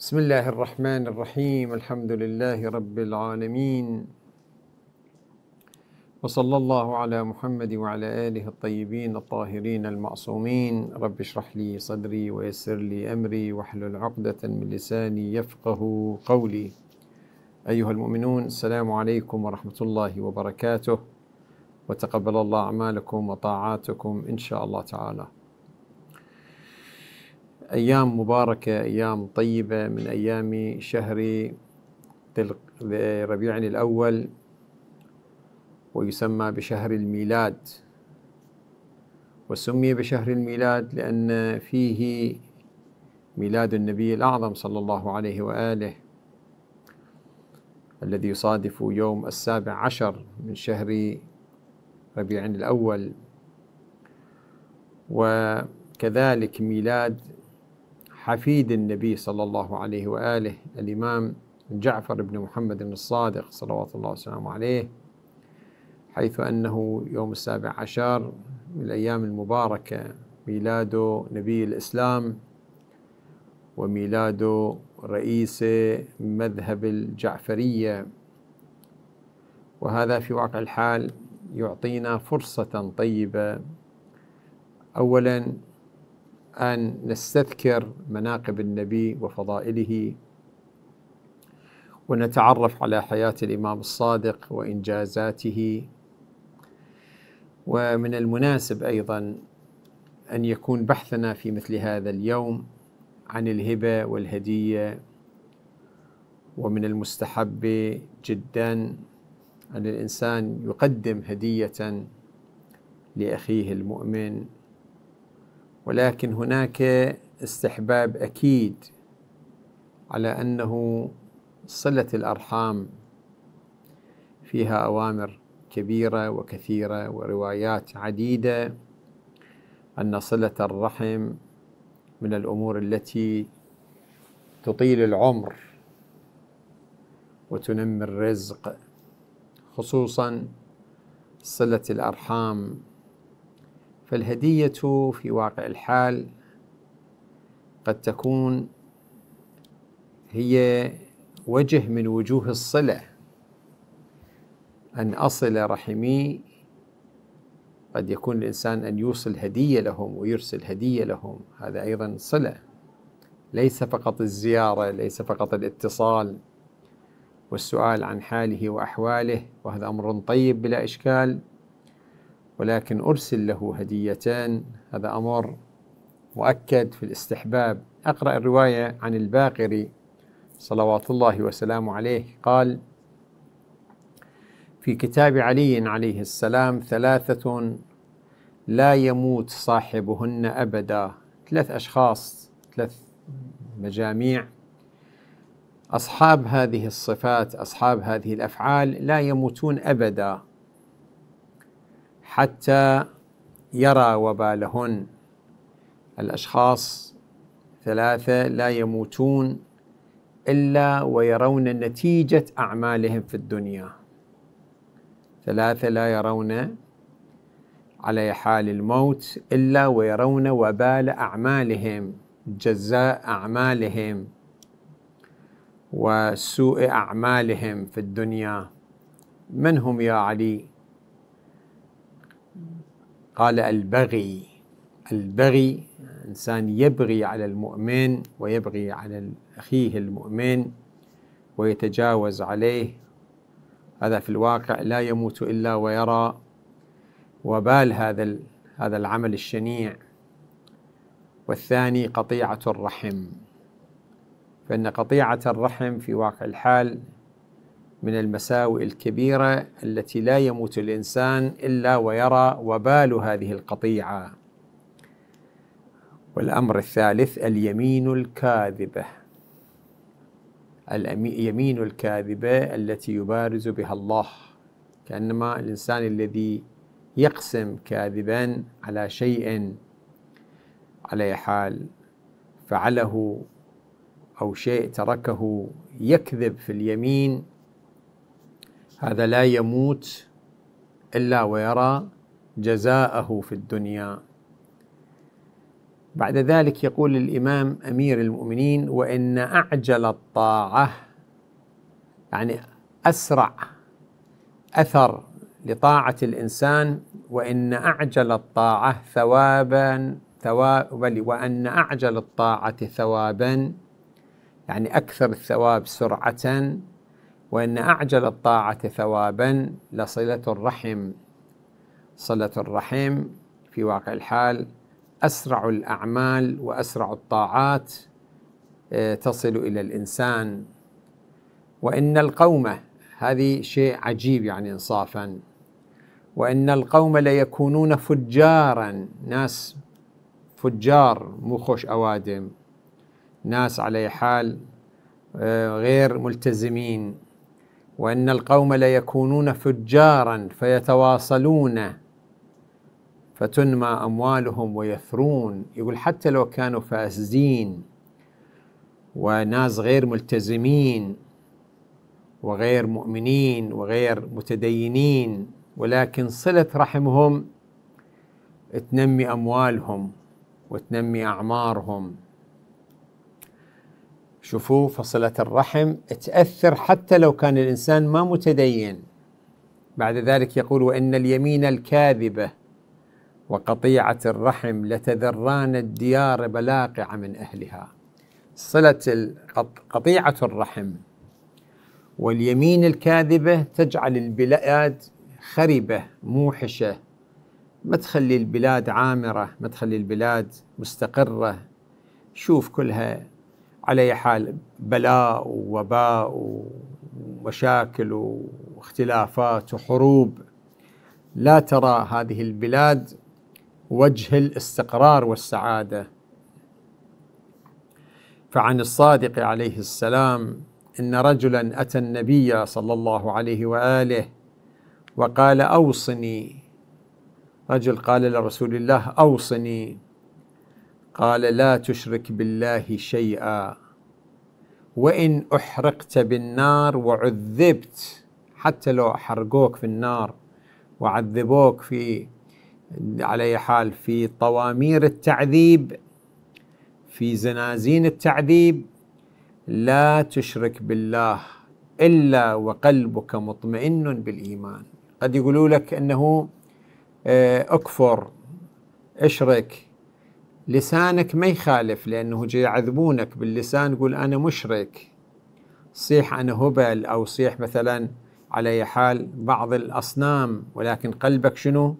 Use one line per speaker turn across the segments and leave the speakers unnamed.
بسم الله الرحمن الرحيم الحمد لله رب العالمين وصلى الله على محمد وعلى آله الطيبين الطاهرين المعصومين رب اشرح لي صدري ويسر لي أمري واحلل عقدة من لساني يفقه قولي أيها المؤمنون السلام عليكم ورحمة الله وبركاته وتقبل الله أعمالكم وطاعاتكم إن شاء الله تعالى أيام مباركة أيام طيبة من أيام شهر ربيع الأول ويسمى بشهر الميلاد وسمي بشهر الميلاد لأن فيه ميلاد النبي الأعظم صلى الله عليه وآله الذي يصادف يوم السابع عشر من شهر ربيع الأول وكذلك ميلاد حفيد النبي صلى الله عليه وآله الإمام جعفر بن محمد الصادق صلوات الله وسلامه عليه حيث أنه يوم السابع عشر من الأيام المباركة ميلاد نبي الإسلام وميلاد رئيس مذهب الجعفرية وهذا في واقع الحال يعطينا فرصة طيبة أولا أن نستذكر مناقب النبي وفضائله ونتعرف على حياة الإمام الصادق وإنجازاته ومن المناسب أيضا أن يكون بحثنا في مثل هذا اليوم عن الهبة والهدية ومن المستحب جدا أن الإنسان يقدم هدية لأخيه المؤمن ولكن هناك استحباب اكيد على انه صله الارحام فيها اوامر كبيره وكثيره وروايات عديده ان صله الرحم من الامور التي تطيل العمر وتنمي الرزق خصوصا صله الارحام فالهدية في واقع الحال قد تكون هي وجه من وجوه الصلة أن أصل رحمي قد يكون الإنسان أن يوصل هدية لهم ويرسل هدية لهم هذا أيضا صلة ليس فقط الزيارة ليس فقط الاتصال والسؤال عن حاله وأحواله وهذا أمر طيب بلا إشكال ولكن أرسل له هديتان هذا أمر مؤكد في الاستحباب أقرأ الرواية عن الباقري صلوات الله وسلامه عليه قال في كتاب علي عليه السلام ثلاثة لا يموت صاحبهن أبدا ثلاث أشخاص ثلاث مجاميع أصحاب هذه الصفات أصحاب هذه الأفعال لا يموتون أبدا حتى يرى وبالهن الأشخاص ثلاثة لا يموتون إلا ويرون نتيجة أعمالهم في الدنيا ثلاثة لا يرون على حال الموت إلا ويرون وبال أعمالهم جزاء أعمالهم وسوء أعمالهم في الدنيا من هم يا علي قال البغي البغي إنسان يبغي على المؤمن ويبغي على أخيه المؤمن ويتجاوز عليه هذا في الواقع لا يموت إلا ويرى وبال هذا هذا العمل الشنيع والثاني قطيعة الرحم فإن قطيعة الرحم في واقع الحال من المساوئ الكبيره التي لا يموت الانسان الا ويرى وبال هذه القطيعه والامر الثالث اليمين الكاذبه اليمين الكاذبه التي يبارز بها الله كانما الانسان الذي يقسم كاذبا على شيء على حال فعله او شيء تركه يكذب في اليمين هذا لا يموت إلا ويرى جزاءه في الدنيا بعد ذلك يقول الإمام أمير المؤمنين وإن أعجل الطاعة يعني أسرع أثر لطاعة الإنسان وإن أعجل الطاعة ثوابا ثواب وأن أعجل الطاعة ثوابا يعني أكثر الثواب سرعة وإن أعجل الطاعة ثوابا لصلة الرحم صلة الرحم في واقع الحال أسرع الأعمال وأسرع الطاعات آه، تصل إلى الإنسان وإن القوم هذه شيء عجيب يعني إنصافا وإن القوم ليكونون فجارا ناس فجار مو خوش أوادم ناس على حال آه، غير ملتزمين وان القوم ليكونون فجارا فيتواصلون فتنمى اموالهم ويثرون يقول حتى لو كانوا فاسدين وناس غير ملتزمين وغير مؤمنين وغير متدينين ولكن صله رحمهم تنمي اموالهم وتنمي اعمارهم شوفوا فصلة الرحم تأثر حتى لو كان الإنسان ما متدين بعد ذلك يقول وإن اليمين الكاذبة وقطيعة الرحم لتذران الديار بلاقع من أهلها صلة قطيعة الرحم واليمين الكاذبة تجعل البلاد خربة موحشة ما تخلي البلاد عامرة ما تخلي البلاد مستقرة شوف كلها على أي حال بلاء ووباء ومشاكل واختلافات وحروب لا ترى هذه البلاد وجه الاستقرار والسعاده فعن الصادق عليه السلام ان رجلا اتى النبي صلى الله عليه واله وقال اوصني رجل قال لرسول الله اوصني قال لا تشرك بالله شيئا وإن أحرقت بالنار وعذبت حتى لو حرقوك في النار وعذبوك في على أي حال في طوامير التعذيب في زنازين التعذيب لا تشرك بالله إلا وقلبك مطمئن بالإيمان قد يقولوا لك أنه آه، أكفر اشرك لسانك ما يخالف لأنه جاي يعذبونك باللسان قول أنا مشرك صيح أنا هبل أو صيح مثلا على حال بعض الأصنام ولكن قلبك شنو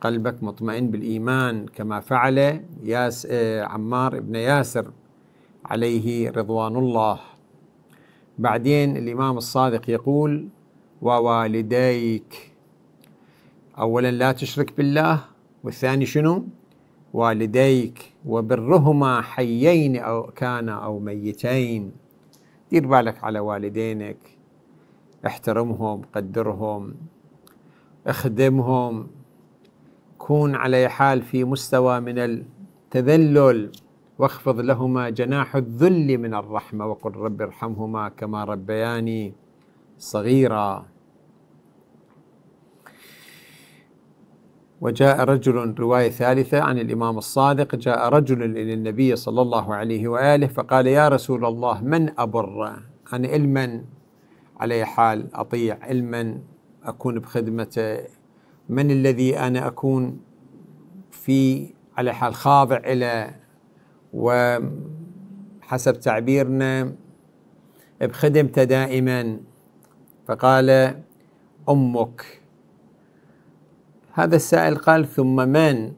قلبك مطمئن بالإيمان كما فعل ياس آه، عمار بن ياسر عليه رضوان الله بعدين الإمام الصادق يقول ووالديك أولا لا تشرك بالله والثاني شنو والديك وبرهما حيين أو كان أو ميتين دير بالك على والدينك احترمهم قدرهم اخدمهم كون على حال في مستوى من التذلل واخفض لهما جناح الذل من الرحمة وقل رب ارحمهما كما ربياني صغيرا وجاء رجل رواية ثالثة عن الإمام الصادق جاء رجل إلى النبي صلى الله عليه وآله فقال يا رسول الله من أبر أنا علما على حال أطيع علما أكون بخدمته من الذي أنا أكون في على حال خاضع إلى وحسب تعبيرنا بخدمته دائما فقال أمك هذا السائل قال ثم من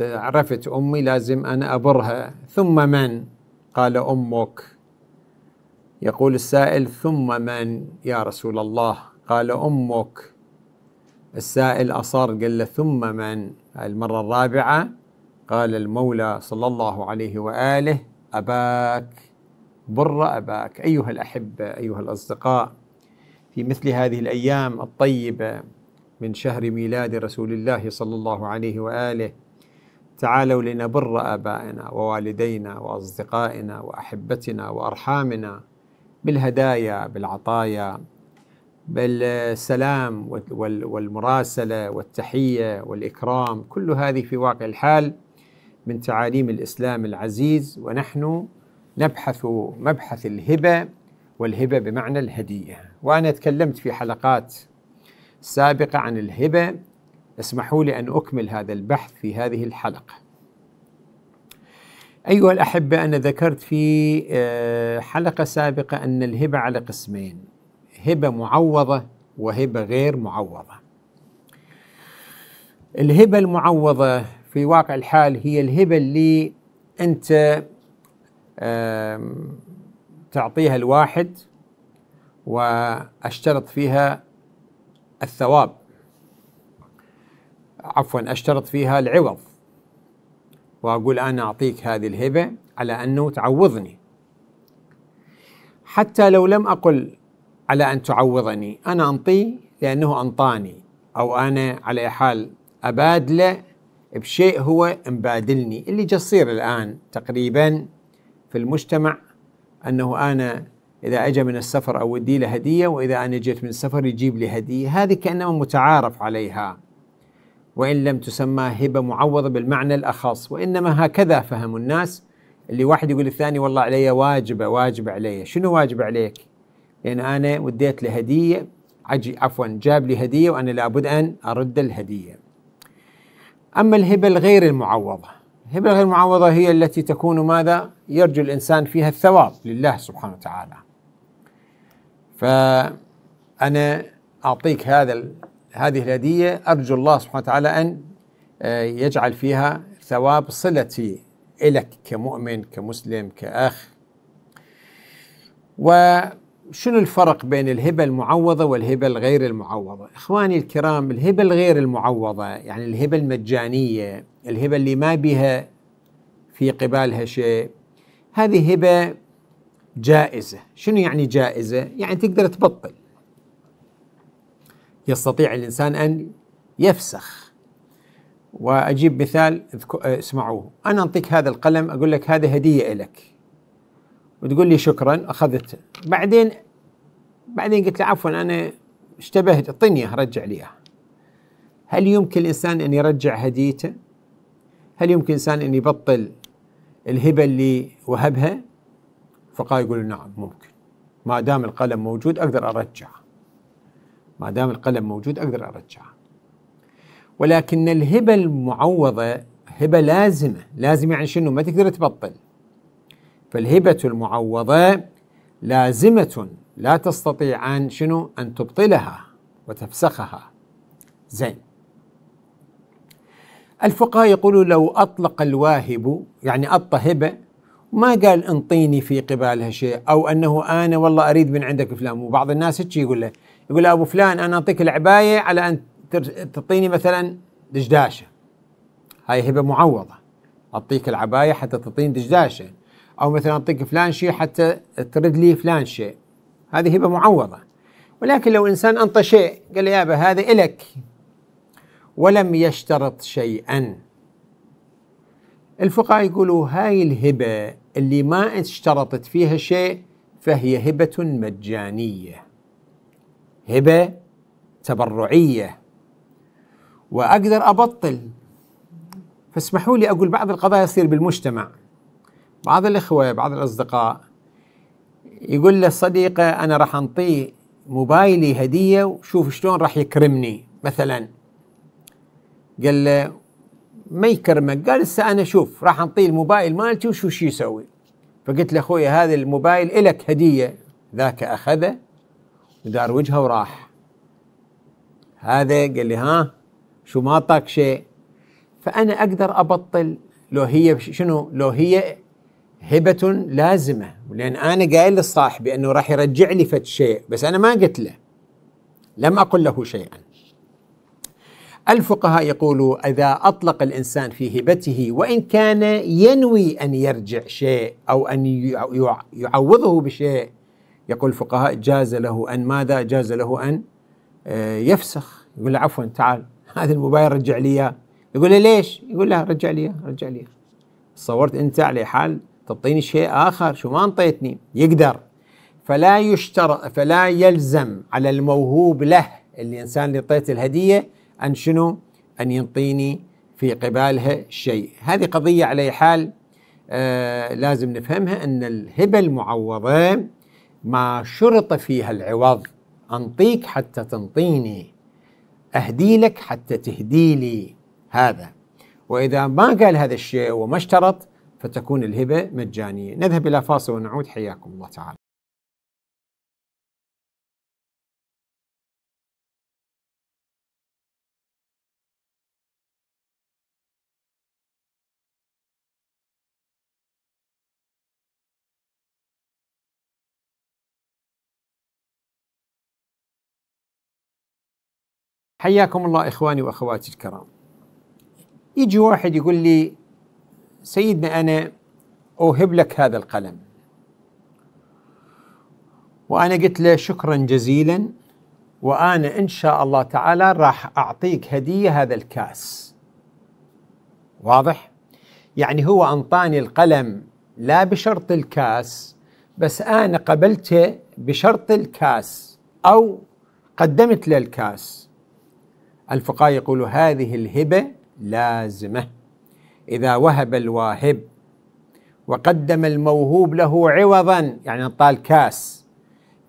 عرفت أمي لازم أنا أبرها ثم من قال أمك يقول السائل ثم من يا رسول الله قال أمك السائل أصر قال له ثم من المرة الرابعة قال المولى صلى الله عليه وآله أباك بر أباك أيها الأحبة أيها الأصدقاء في مثل هذه الأيام الطيبة من شهر ميلاد رسول الله صلى الله عليه واله تعالوا لنبر ابائنا ووالدينا واصدقائنا واحبتنا وارحامنا بالهدايا بالعطايا بالسلام والمراسله والتحيه والاكرام كل هذه في واقع الحال من تعاليم الاسلام العزيز ونحن نبحث مبحث الهبه والهبه بمعنى الهديه وانا تكلمت في حلقات السابقة عن الهبة اسمحوا لي أن أكمل هذا البحث في هذه الحلقة أيها الأحبة أنا ذكرت في آه، حلقة سابقة أن الهبة على قسمين هبة معوضة وهبة غير معوضة الهبة المعوضة في واقع الحال هي الهبة اللي أنت تعطيها الواحد واشترط فيها الثواب عفوا أشترط فيها العوض وأقول أنا أعطيك هذه الهبة على أنه تعوضني حتى لو لم أقل على أن تعوضني أنا أنطيه لأنه أنطاني أو أنا على حال أبادله بشيء هو مبادلني اللي جصير الآن تقريبا في المجتمع أنه أنا إذا أجا من السفر أودي له هدية وإذا أنا جيت من السفر يجيب لي هدية هذه كأنما متعارف عليها وإن لم تسمى هبة معوضة بالمعنى الأخص وإنما هكذا فهم الناس اللي واحد يقول الثاني والله علي واجبة واجبة علي شنو واجب عليك لأن أنا وديت له هدية عفوا جاب لي هدية وأنا لابد أن أرد الهدية أما الهبة الغير المعوضة الهبة الغير المعوضة هي التي تكون ماذا يرجو الإنسان فيها الثواب لله سبحانه وتعالى فأنا أعطيك هذا هذه الهدية أرجو الله سبحانه وتعالى أن آه، يجعل فيها ثواب صلتي إلك كمؤمن كمسلم كأخ وشنو الفرق بين الهبة المعوضة والهبة الغير المعوضة إخواني الكرام الهبة الغير المعوضة يعني الهبة المجانية الهبة اللي ما بها في قبالها شيء هذه هبة جائزة شنو يعني جائزة؟ يعني تقدر تبطل يستطيع الإنسان أن يفسخ وأجيب مثال آه، اسمعوه أنا أعطيك هذا القلم أقول لك هذا هدية لك وتقول لي شكرا أخذت بعدين بعدين قلت له عفوا أنا اشتبهت اعطيني رجع لي هل يمكن الإنسان أن يرجع هديته؟ هل يمكن الإنسان أن يبطل الهبة اللي وهبها؟ الفقهاء يقولوا نعم ممكن ما دام القلم موجود اقدر ارجعه ما دام القلم موجود اقدر ارجعه ولكن الهبه المعوضه هبه لازمه لازم يعني شنو ما تقدر تبطل فالهبه المعوضه لازمه لا تستطيع ان شنو ان تبطلها وتفسخها زين الفقهاء يقولوا لو اطلق الواهب يعني اعطى هبه ما قال انطيني في قبالها شيء او انه انا والله اريد من عندك فلان وبعض الناس هيك يقول له يقول ابو فلان انا اعطيك العبايه على ان تعطيني مثلا دشداشه هاي هبه معوضه اعطيك العبايه حتى تعطيني دشداشه او مثلا اعطيك فلان شيء حتى ترد لي فلان شيء هذه هبه معوضه ولكن لو انسان انطى شيء قال له يابا هذا الك ولم يشترط شيئا الفقهاء يقولوا هاي الهبة اللي ما اشترطت فيها شيء فهي هبة مجانية هبة تبرعية وأقدر أبطل فاسمحوا لي أقول بعض القضايا تصير بالمجتمع بعض الإخوة بعض الأصدقاء يقول له صديقة أنا راح أنطيه موبايلي هدية وشوف شلون راح يكرمني مثلا قال له ما يكرمك قال هسه انا شوف راح انطيه الموبايل مالتي وشو شو يسوي فقلت له اخوي هذا الموبايل الك هديه ذاك اخذه ودار وجهه وراح هذا قال لي ها شو ما طاك شيء فانا اقدر ابطل لو هي شنو لو هي هبة لازمة لأن أنا قايل لصاحبي أنه راح يرجع لي فد شيء بس أنا ما قلت له لم أقل له شيئا الفقهاء يقولوا إذا أطلق الإنسان في هبته وإن كان ينوي أن يرجع شيء أو أن يعوضه بشيء يقول الفقهاء جاز له أن ماذا جاز له أن آه، يفسخ يقول له عفوا تعال هذا الموبايل رجع لي إياه يقول له ليش يقول له رجع لي إياه رجع لي صورت أنت على حال تعطيني شيء آخر شو ما أنطيتني يقدر فلا يشترط فلا يلزم على الموهوب له اللي الإنسان اللي أعطيته الهدية أن شنو أن ينطيني في قبالها شيء هذه قضية على حال آه لازم نفهمها أن الهبة المعوضة ما شرط فيها العوض أنطيك حتى تنطيني أهدي لك حتى تهدي لي هذا وإذا ما قال هذا الشيء وما اشترط فتكون الهبة مجانية نذهب إلى فاصل ونعود حياكم الله تعالى حياكم الله إخواني وأخواتي الكرام يجي واحد يقول لي سيدنا أنا أوهب لك هذا القلم وأنا قلت له شكرا جزيلا وأنا إن شاء الله تعالى راح أعطيك هدية هذا الكاس واضح؟ يعني هو أنطاني القلم لا بشرط الكاس بس أنا قبلته بشرط الكاس أو قدمت له الكاس الفقهاء يقولوا هذه الهبة لازمة إذا وهب الواهب وقدم الموهوب له عوضا يعني طال كاس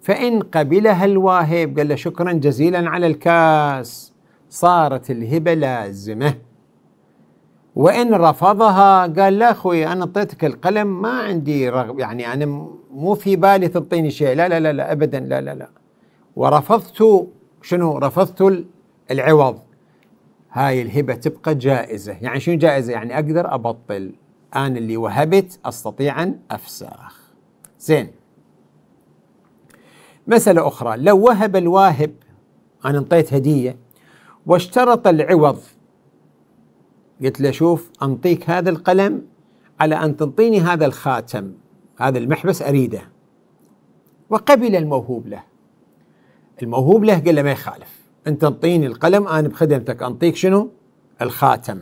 فإن قبلها الواهب قال له شكرا جزيلا على الكاس صارت الهبة لازمة وإن رفضها قال لا أخوي أنا أعطيتك القلم ما عندي رغب يعني أنا مو في بالي تعطيني شيء لا لا لا لا أبدا لا لا لا ورفضت شنو رفضت العوض هاي الهبة تبقى جائزة يعني شنو جائزة يعني أقدر أبطل أنا اللي وهبت أستطيع أن أفسخ زين مسألة أخرى لو وهب الواهب أنا انطيت هدية واشترط العوض قلت له شوف أنطيك هذا القلم على أن تنطيني هذا الخاتم هذا المحبس أريده وقبل الموهوب له الموهوب له قال له ما يخالف انت انطيني القلم انا بخدمتك انطيك شنو؟ الخاتم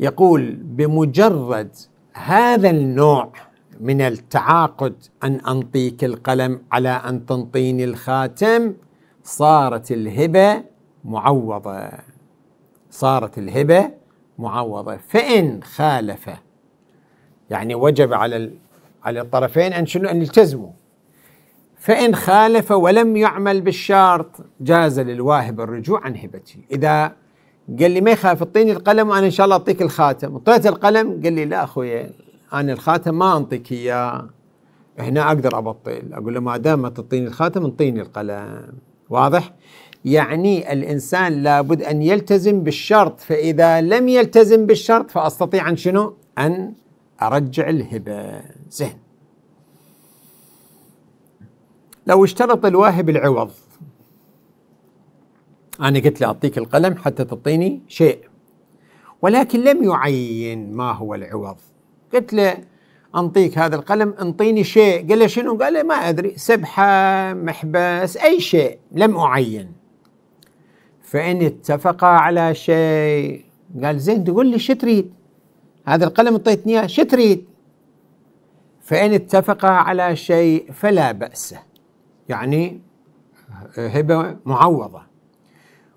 يقول بمجرد هذا النوع من التعاقد ان انطيك القلم على ان تنطيني الخاتم صارت الهبه معوضه صارت الهبه معوضه فان خالف يعني وجب على على الطرفين ان شنو ان يلتزموا فإن خالف ولم يعمل بالشرط جاز للواهب الرجوع عن هبته إذا قال لي ما يخاف اعطيني القلم وأنا إن شاء الله أعطيك الخاتم اعطيت القلم قال لي لا أخوي أنا الخاتم ما أنطيك إياه هنا أقدر أبطل أقول له ما دام ما تعطيني الخاتم انطيني القلم واضح؟ يعني الإنسان لابد أن يلتزم بالشرط فإذا لم يلتزم بالشرط فأستطيع أن شنو؟ أن أرجع الهبة زين لو اشترط الواهب العوض أنا قلت له أعطيك القلم حتى تعطيني شيء ولكن لم يعين ما هو العوض قلت له أنطيك هذا القلم انطيني شيء قال له شنو قال له ما أدري سبحة محبس أي شيء لم أعين فإن اتفقا على شيء قال زين تقول لي شو تريد هذا القلم اعطيتني اياه شو تريد فإن اتفقا على شيء فلا بأس يعني آه، هبه معوضه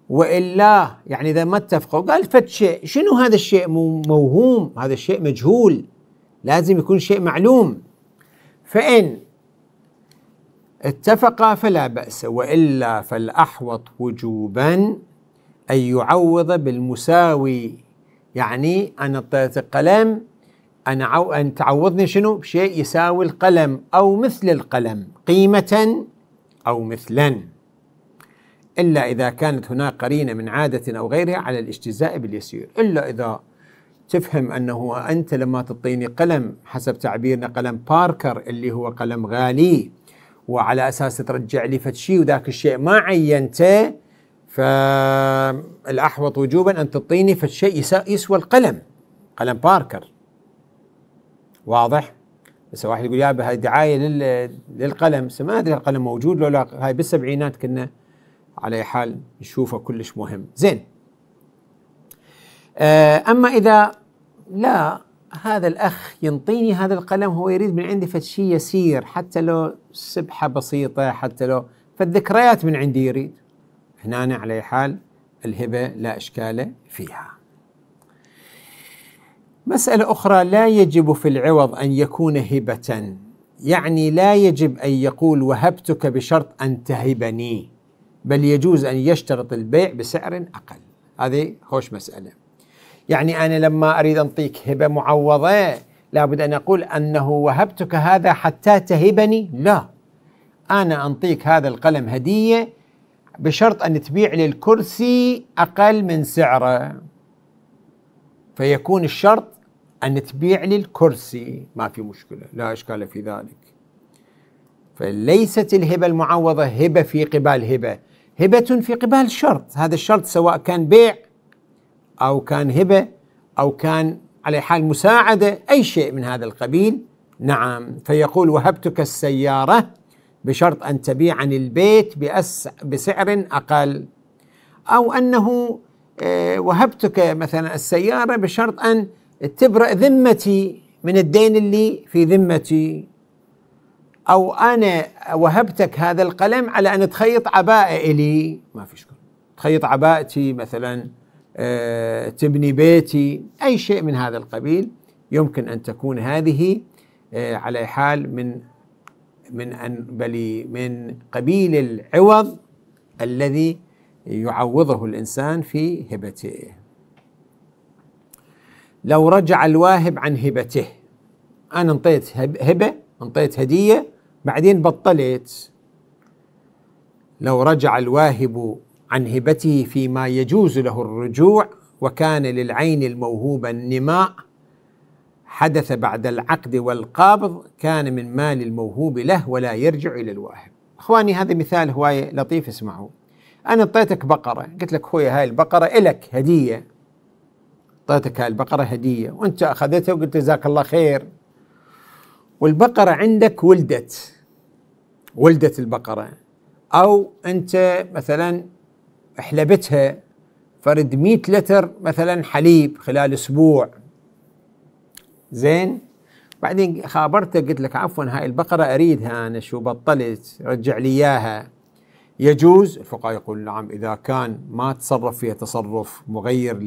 والا يعني اذا ما اتفقوا قال فد شيء شنو هذا الشيء موهوم هذا الشيء مجهول لازم يكون شيء معلوم فان اتفقا فلا باس والا فالاحوط وجوبا ان يعوض بالمساوي يعني انا اعطيت القلم انا عو... ان تعوضني شنو؟ بشيء يساوي القلم او مثل القلم قيمه أو مثلا إلا إذا كانت هناك قرينة من عادة أو غيرها على الاجتزاء باليسير إلا إذا تفهم أنه أنت لما تعطيني قلم حسب تعبيرنا قلم باركر اللي هو قلم غالي وعلى أساس ترجع لي فتشي وذاك الشيء ما عينته فالأحوط وجوبا أن تعطيني فتشي يسوى القلم قلم باركر واضح؟ بس واحد يقول يابا هاي دعايه للقلم ما ادري القلم موجود لو لا هاي بالسبعينات كنا على حال نشوفه كلش مهم زين آه، اما اذا لا هذا الاخ ينطيني هذا القلم هو يريد من عندي فتشي يسير حتى لو سبحه بسيطه حتى لو فالذكريات من عندي يريد هنا على حال الهبه لا اشكال فيها مسألة أخرى لا يجب في العوض أن يكون هبة يعني لا يجب أن يقول وهبتك بشرط أن تهبني بل يجوز أن يشترط البيع بسعر أقل هذه خوش مسألة يعني أنا لما أريد أنطيك هبة معوضة لابد أن أقول أنه وهبتك هذا حتى تهبني لا أنا أنطيك هذا القلم هدية بشرط أن تبيع لي الكرسي أقل من سعره فيكون الشرط أن تبيع لي الكرسي ما في مشكلة لا إشكال في ذلك فليست الهبة المعوضة هبة في قبال هبة هبة في قبال شرط هذا الشرط سواء كان بيع أو كان هبة أو كان على حال مساعدة أي شيء من هذا القبيل نعم فيقول وهبتك السيارة بشرط أن تبيعني البيت بأس بسعر أقل أو أنه آه، وهبتك مثلا السيارة بشرط أن تبرأ ذمتي من الدين اللي في ذمتي أو أنا وهبتك هذا القلم على أن تخيط عباءة إلي ما في شكل تخيط عباءتي مثلا أه تبني بيتي أي شيء من هذا القبيل يمكن أن تكون هذه أه على حال من من أن بل من قبيل العوض الذي يعوضه الإنسان في هبته لو رجع الواهب عن هبته أنا انطيت هبة انطيت هدية بعدين بطلت لو رجع الواهب عن هبته فيما يجوز له الرجوع وكان للعين الموهوبة النماء حدث بعد العقد والقابض كان من مال الموهوب له ولا يرجع إلى الواهب اخواني هذا مثال هواية لطيف اسمعوا انا اعطيتك بقرة قلت لك خويا هاي البقرة الك هدية اعطيتك البقره هديه وانت اخذتها وقلت جزاك الله خير والبقره عندك ولدت ولدت البقره او انت مثلا حلبتها فرد 100 لتر مثلا حليب خلال اسبوع زين بعدين خابرته قلت لك عفوا هاي البقرة أريدها أنا شو بطلت رجع لي إياها يجوز الفقهاء يقول نعم إذا كان ما تصرف فيها تصرف مغير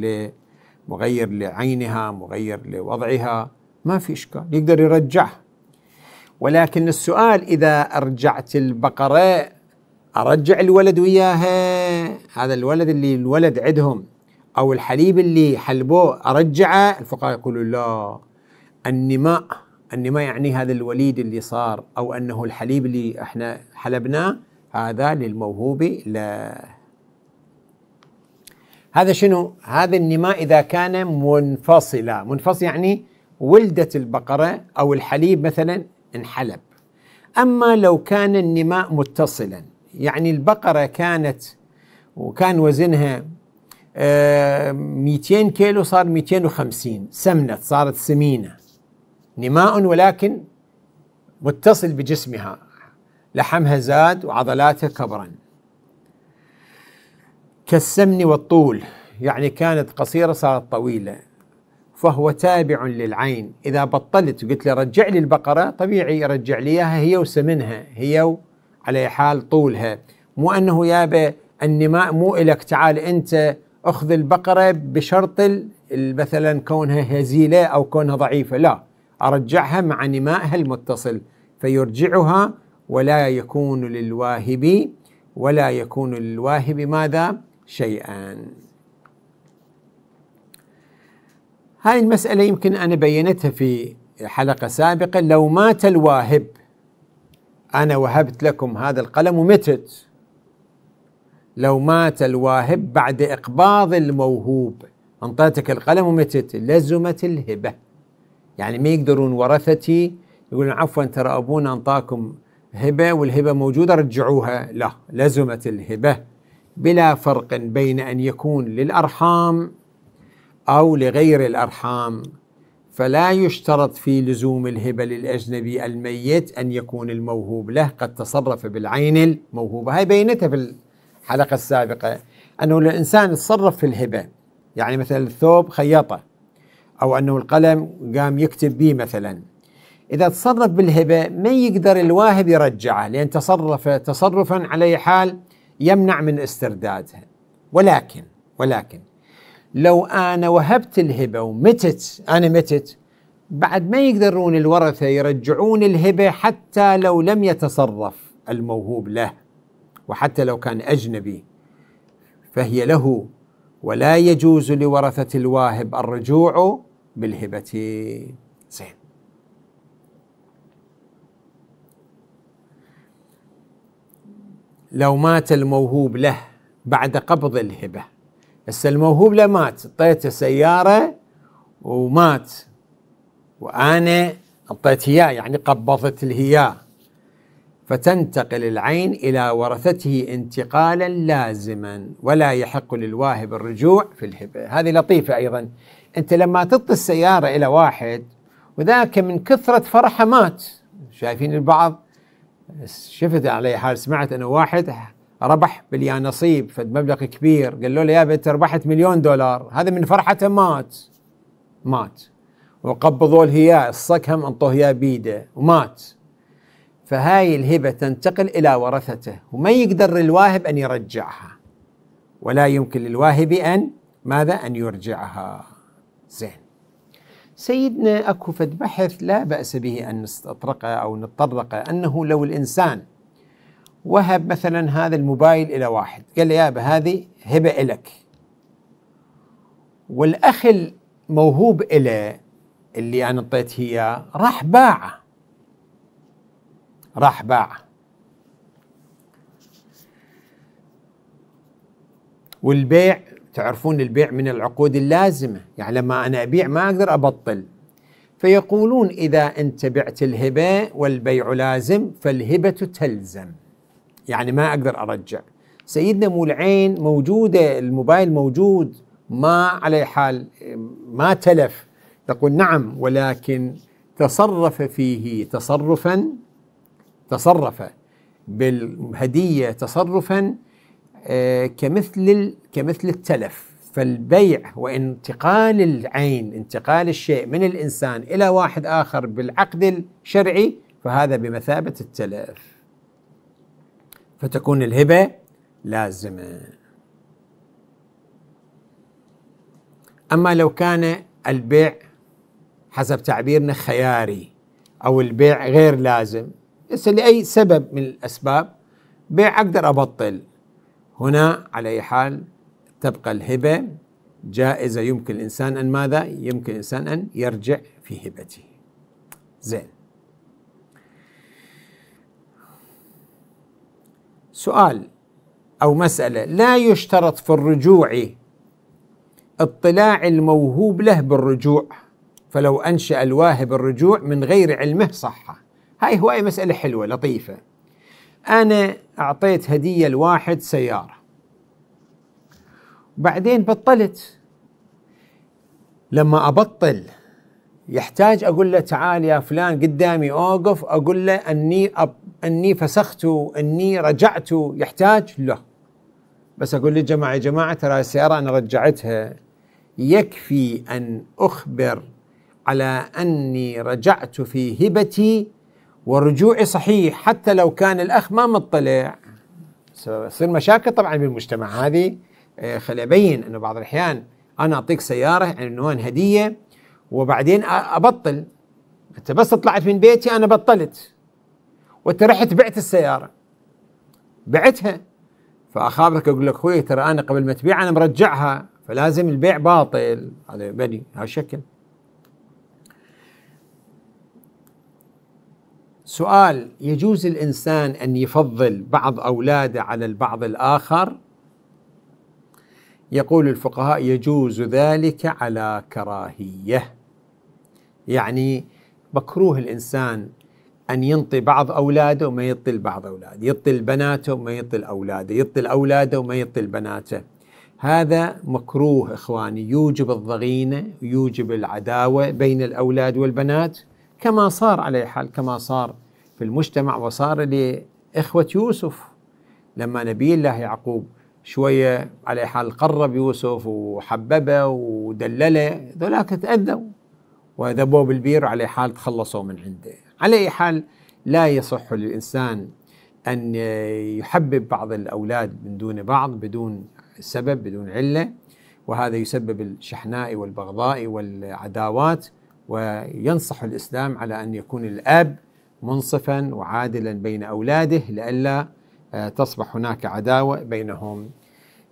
مغير لعينها مغير لوضعها ما في إشكال يقدر يرجعها ولكن السؤال إذا أرجعت البقرة أرجع الولد وياها هذا الولد اللي الولد عندهم أو الحليب اللي حلبوه أرجعه الفقهاء يقولوا لا النماء النماء يعني هذا الوليد اللي صار أو أنه الحليب اللي احنا حلبناه هذا للموهوب له هذا شنو؟ هذا النماء إذا كان منفصلا منفصل يعني ولدت البقرة أو الحليب مثلا انحلب أما لو كان النماء متصلا يعني البقرة كانت وكان وزنها 200 آه، كيلو صار 250 سمنت صارت سمينة نماء ولكن متصل بجسمها لحمها زاد وعضلاتها كبرا كالسمن والطول يعني كانت قصيرة صارت طويلة فهو تابع للعين إذا بطلت وقلت له رجع لي البقرة طبيعي يرجع لي إياها هي وسمنها هي على حال طولها مو أنه يابا النماء مو إلك تعال أنت أخذ البقرة بشرط مثلا كونها هزيلة أو كونها ضعيفة لا أرجعها مع نمائها المتصل فيرجعها ولا يكون للواهب ولا يكون للواهب ماذا؟ شيئا هاي المسألة يمكن أنا بينتها في حلقة سابقة لو مات الواهب أنا وهبت لكم هذا القلم ومتت لو مات الواهب بعد إقباض الموهوب أنطيتك القلم ومتت لزمت الهبة يعني ما يقدرون ورثتي يقولون عفوا ترى أبونا أنطاكم هبة والهبة موجودة رجعوها لا لزمت الهبة بلا فرق بين ان يكون للارحام او لغير الارحام فلا يشترط في لزوم الهبه للاجنبي الميت ان يكون الموهوب له قد تصرف بالعين الموهوبه هاي بينتها في الحلقه السابقه انه الانسان تصرف في الهبه يعني مثلا الثوب خيطه او انه القلم قام يكتب به مثلا اذا تصرف بالهبه ما يقدر الواهب يرجعه لان تصرف تصرفا عليه حال يمنع من استردادها ولكن ولكن لو انا وهبت الهبه ومتت انا متت بعد ما يقدرون الورثه يرجعون الهبه حتى لو لم يتصرف الموهوب له وحتى لو كان اجنبي فهي له ولا يجوز لورثه الواهب الرجوع بالهبه زين لو مات الموهوب له بعد قبض الهبة هسه الموهوب له مات اعطيته سيارة ومات وأنا اعطيت إياه يعني قبضت الهياء فتنتقل العين إلى ورثته انتقالا لازما ولا يحق للواهب الرجوع في الهبة هذه لطيفة أيضا أنت لما تعطي السيارة إلى واحد وذاك من كثرة فرحه مات شايفين البعض شفت على حال سمعت انه واحد ربح باليا نصيب فد مبلغ كبير قالوا له يا بنت ربحت مليون دولار هذا من فرحته مات مات وقبضوا له اياه الصك هم انطوه اياه بيده ومات فهاي الهبه تنتقل الى ورثته وما يقدر الواهب ان يرجعها ولا يمكن للواهب ان ماذا ان يرجعها زين سيدنا أكو فد بحث لا بأس به أن نستطرق أو نتطرق أنه لو الإنسان وهب مثلا هذا الموبايل إلى واحد قال له يابا هذه هبة إلك والأخ الموهوب إله اللي أنا أعطيته إياه راح باعه راح باعه والبيع تعرفون البيع من العقود اللازمة يعني لما أنا أبيع ما أقدر أبطل فيقولون إذا أنت بعت الهبة والبيع لازم فالهبة تلزم يعني ما أقدر أرجع سيدنا مو العين موجودة الموبايل موجود ما على حال ما تلف تقول نعم ولكن تصرف فيه تصرفا تصرف بالهدية تصرفا آه، كمثل كمثل التلف فالبيع وانتقال العين انتقال الشيء من الانسان الى واحد اخر بالعقد الشرعي فهذا بمثابه التلف فتكون الهبه لازمه اما لو كان البيع حسب تعبيرنا خياري او البيع غير لازم هسه لاي سبب من الاسباب بيع اقدر ابطل هنا على أي حال تبقى الهبة جائزة يمكن الإنسان أن ماذا؟ يمكن الإنسان أن يرجع في هبته زين سؤال أو مسألة لا يشترط في الرجوع اطلاع الموهوب له بالرجوع فلو أنشأ الواهب الرجوع من غير علمه صحة هاي هواية مسألة حلوة لطيفة أنا أعطيت هدية لواحد سيارة وبعدين بطلت لما أبطل يحتاج أقول له تعال يا فلان قدامي أوقف أقول له أني أب أني فسخت أني رجعت يحتاج لا بس أقول للجماعة يا جماعة ترى السيارة أنا رجعتها يكفي أن أخبر على أني رجعت في هبتي والرجوع صحيح حتى لو كان الاخ ما مطلع تصير مشاكل طبعا بالمجتمع هذه آه، خلي ابين انه بعض الاحيان انا اعطيك سياره عنوان يعني هديه وبعدين ابطل انت بس طلعت من بيتي انا بطلت وانت رحت بعت السياره بعتها فاخابرك اقول لك اخوي ترى انا قبل ما تبيع انا مرجعها فلازم البيع باطل هذا بني هالشكل سؤال يجوز الانسان ان يفضل بعض اولاده على البعض الاخر يقول الفقهاء يجوز ذلك على كراهيه يعني مكروه الانسان ان ينطي بعض اولاده وما يطي بعض اولاده يطي بناته وما يعطي اولاده يعطي اولاده وما يطي بناته هذا مكروه اخواني يوجب الضغينه ويوجب العداوه بين الاولاد والبنات كما صار على حال كما صار في المجتمع وصار لإخوة يوسف لما نبي الله يعقوب شوية على حال قرب يوسف وحببه ودلله ذولاك تأذوا وذبوه بالبير على حال تخلصوا من عنده على أي حال لا يصح للإنسان أن يحبب بعض الأولاد من دون بعض بدون سبب بدون علة وهذا يسبب الشحناء والبغضاء والعداوات وينصح الإسلام على أن يكون الأب منصفا وعادلا بين أولاده لئلا آه، تصبح هناك عداوة بينهم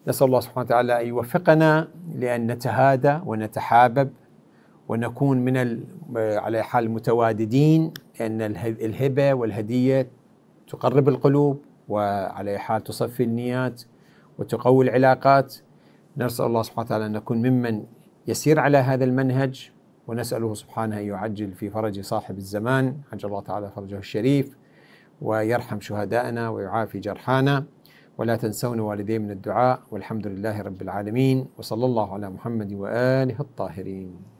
نسأل الله سبحانه وتعالى أن يوفقنا لأن نتهادى ونتحابب ونكون من آه، على حال المتواددين لأن الهبة والهدية تقرب القلوب وعلى حال تصفي النيات وتقوي العلاقات نسأل الله سبحانه وتعالى أن نكون ممن يسير على هذا المنهج ونسأله سبحانه أن يعجل في فرج صاحب الزمان عجل الله تعالى فرجه الشريف ويرحم شهداءنا ويعافي جرحانا ولا تنسون والدي من الدعاء والحمد لله رب العالمين وصلى الله على محمد وآله الطاهرين